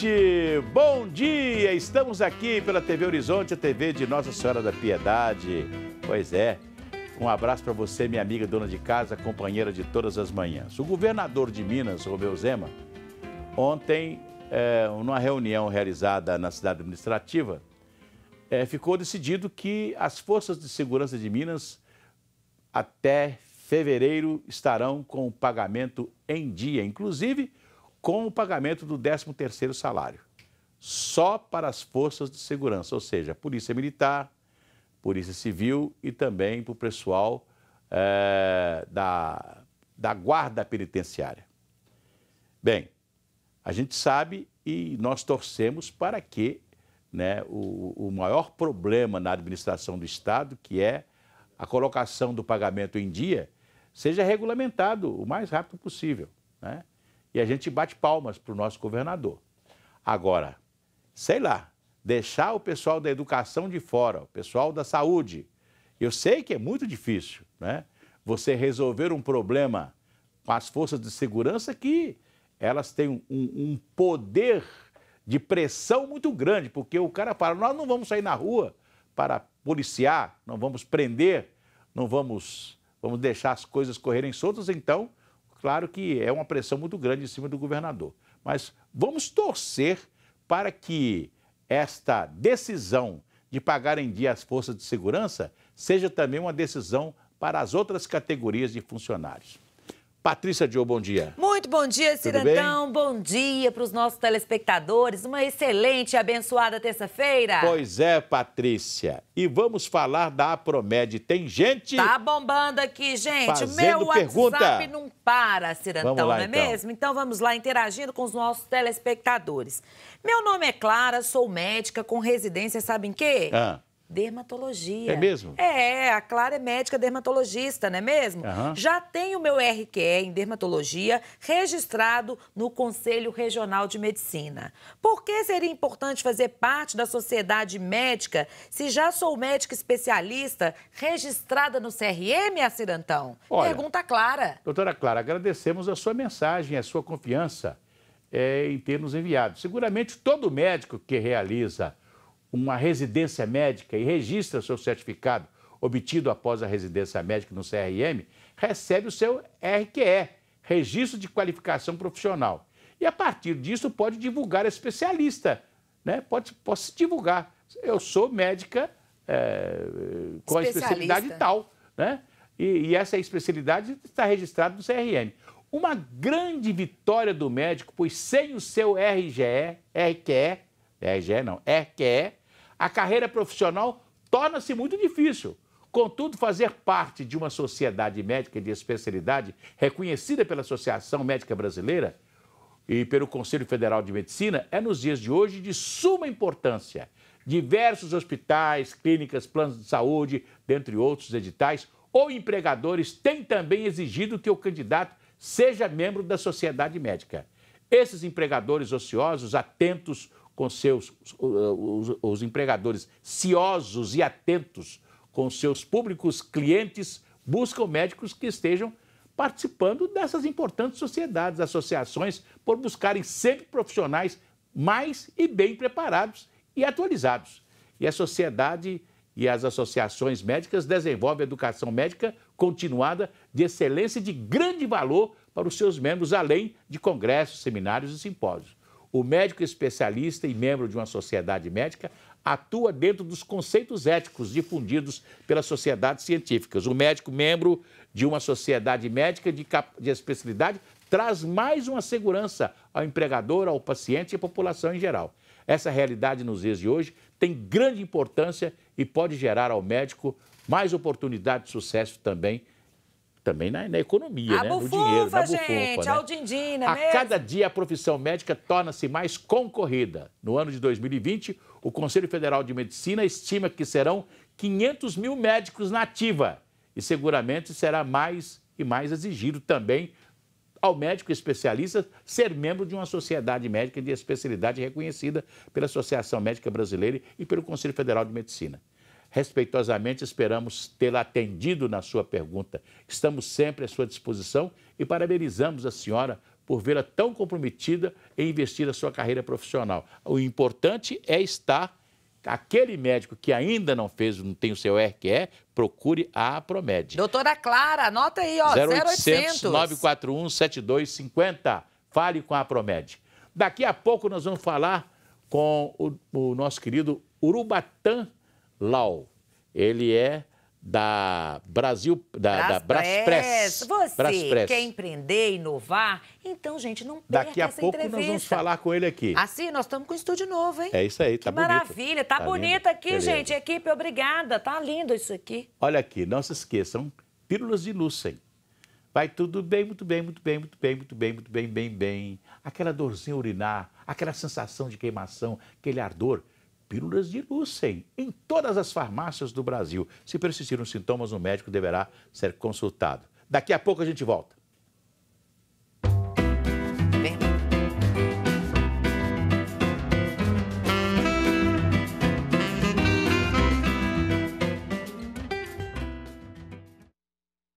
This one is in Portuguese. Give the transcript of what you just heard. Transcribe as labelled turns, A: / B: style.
A: gente, bom dia! Estamos aqui pela TV Horizonte, a TV de Nossa Senhora da Piedade. Pois é, um abraço para você, minha amiga dona de casa, companheira de todas as manhãs. O governador de Minas, Romeu Zema, ontem, é, numa reunião realizada na cidade administrativa, é, ficou decidido que as forças de segurança de Minas, até fevereiro, estarão com o pagamento em dia. Inclusive com o pagamento do 13º salário, só para as forças de segurança, ou seja, Polícia Militar, Polícia Civil e também para o pessoal é, da, da Guarda Penitenciária. Bem, a gente sabe e nós torcemos para que né, o, o maior problema na administração do Estado, que é a colocação do pagamento em dia, seja regulamentado o mais rápido possível. Né? e a gente bate palmas para o nosso governador. Agora, sei lá, deixar o pessoal da educação de fora, o pessoal da saúde, eu sei que é muito difícil, né? Você resolver um problema com as forças de segurança que elas têm um, um poder de pressão muito grande, porque o cara fala: nós não vamos sair na rua para policiar, não vamos prender, não vamos, vamos deixar as coisas correrem soltas, então Claro que é uma pressão muito grande em cima do governador, mas vamos torcer para que esta decisão de pagar em dia as forças de segurança seja também uma decisão para as outras categorias de funcionários. Patrícia Dio, bom dia.
B: Muito bom dia, Cidadão. Bom dia para os nossos telespectadores. Uma excelente e abençoada terça-feira.
A: Pois é, Patrícia. E vamos falar da Apromed. Tem gente. Tá
B: bombando aqui, gente. Meu WhatsApp pergunta. não para, Cidadão, não é então. mesmo? Então vamos lá interagindo com os nossos telespectadores. Meu nome é Clara, sou médica com residência, sabe em quê? Ah dermatologia. É mesmo? É, a Clara é médica dermatologista, não é mesmo? Uhum. Já tem o meu RQE em dermatologia registrado no Conselho Regional de Medicina. Por que seria importante fazer parte da sociedade médica se já sou médica especialista registrada no CRM, Acirantão? Olha, Pergunta Clara.
A: Doutora Clara, agradecemos a sua mensagem, a sua confiança é, em ter nos enviado. Seguramente todo médico que realiza uma residência médica e registra seu certificado obtido após a residência médica no CRM, recebe o seu RQE, Registro de Qualificação Profissional. E a partir disso pode divulgar especialista, né? pode, pode se divulgar. Eu sou médica é, com a especialidade tal, né? E, e essa especialidade está registrada no CRM. Uma grande vitória do médico, pois sem o seu RGE, RQE, RGE não, RQE, a carreira profissional torna-se muito difícil. Contudo, fazer parte de uma sociedade médica de especialidade reconhecida pela Associação Médica Brasileira e pelo Conselho Federal de Medicina é, nos dias de hoje, de suma importância. Diversos hospitais, clínicas, planos de saúde, dentre outros editais, ou empregadores têm também exigido que o candidato seja membro da sociedade médica. Esses empregadores ociosos, atentos com seus os, os empregadores ciosos e atentos com seus públicos clientes buscam médicos que estejam participando dessas importantes sociedades, associações, por buscarem sempre profissionais mais e bem preparados e atualizados. E a sociedade e as associações médicas desenvolvem educação médica continuada de excelência e de grande valor para os seus membros, além de congressos, seminários e simpósios. O médico especialista e membro de uma sociedade médica atua dentro dos conceitos éticos difundidos pelas sociedades científicas. O médico, membro de uma sociedade médica de, de especialidade, traz mais uma segurança ao empregador, ao paciente e à população em geral. Essa realidade nos dias de hoje tem grande importância e pode gerar ao médico mais oportunidade de sucesso também também na, na economia, a né? Bufufa, no dinheiro, na bufufa, gente, né?
B: Aldindina, a mesmo. cada
A: dia a profissão médica torna-se mais concorrida. No ano de 2020, o Conselho Federal de Medicina estima que serão 500 mil médicos na ativa e seguramente será mais e mais exigido também ao médico especialista ser membro de uma sociedade médica de especialidade reconhecida pela Associação Médica Brasileira e pelo Conselho Federal de Medicina. Respeitosamente esperamos tê-la atendido na sua pergunta. Estamos sempre à sua disposição e parabenizamos a senhora por vê-la tão comprometida em investir a sua carreira profissional. O importante é estar aquele médico que ainda não fez, não tem o seu RQE, procure a Promed.
B: Doutora Clara, anota aí, ó, 0800
A: 941 7250. Fale com a Promed. Daqui a pouco nós vamos falar com o, o nosso querido Urubatã Lau. Ele é da Brasil, da, Braspress. Da Braspress.
B: Você Braspress. quer empreender, inovar? Então, gente, não
A: perca Daqui a pouco entrevista. nós vamos falar com ele aqui.
B: Assim, nós estamos com um estúdio novo, hein?
A: É isso aí, tá que bonito. maravilha, tá, tá bonito lindo. aqui, Beleza. gente.
B: Equipe, obrigada. Tá lindo isso aqui.
A: Olha aqui, não se esqueçam, pílulas de Lucem. Vai tudo bem, muito bem, muito bem, muito bem, muito bem, muito bem, bem, bem. Aquela dorzinha urinar, aquela sensação de queimação, aquele ardor, Pílulas de Lucem, em todas as farmácias do Brasil. Se persistirem os sintomas, o médico deverá ser consultado. Daqui a pouco a gente volta.